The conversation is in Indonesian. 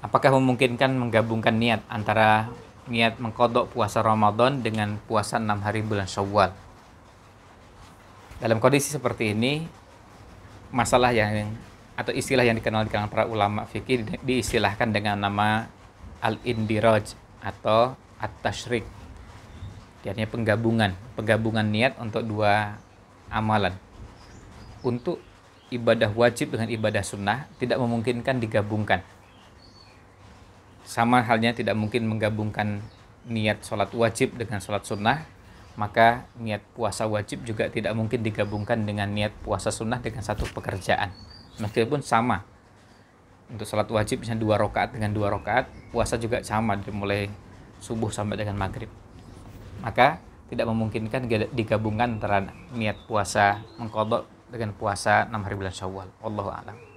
Apakah memungkinkan menggabungkan niat antara niat mengkodok puasa Ramadan dengan puasa enam hari bulan Syawal? Dalam kondisi seperti ini, masalah yang atau istilah yang dikenal di kalangan para ulama fikih diistilahkan dengan nama al-indiraj atau at-tashrik. Artinya penggabungan, penggabungan niat untuk dua amalan. Untuk ibadah wajib dengan ibadah sunnah tidak memungkinkan digabungkan sama halnya tidak mungkin menggabungkan niat sholat wajib dengan sholat sunnah maka niat puasa wajib juga tidak mungkin digabungkan dengan niat puasa sunnah dengan satu pekerjaan meskipun sama untuk sholat wajib misalnya dua rakaat dengan dua rakaat puasa juga sama dimulai subuh sampai dengan maghrib maka tidak memungkinkan digabungkan antara niat puasa mengkodok dengan puasa enam hari bulan syawal a'lam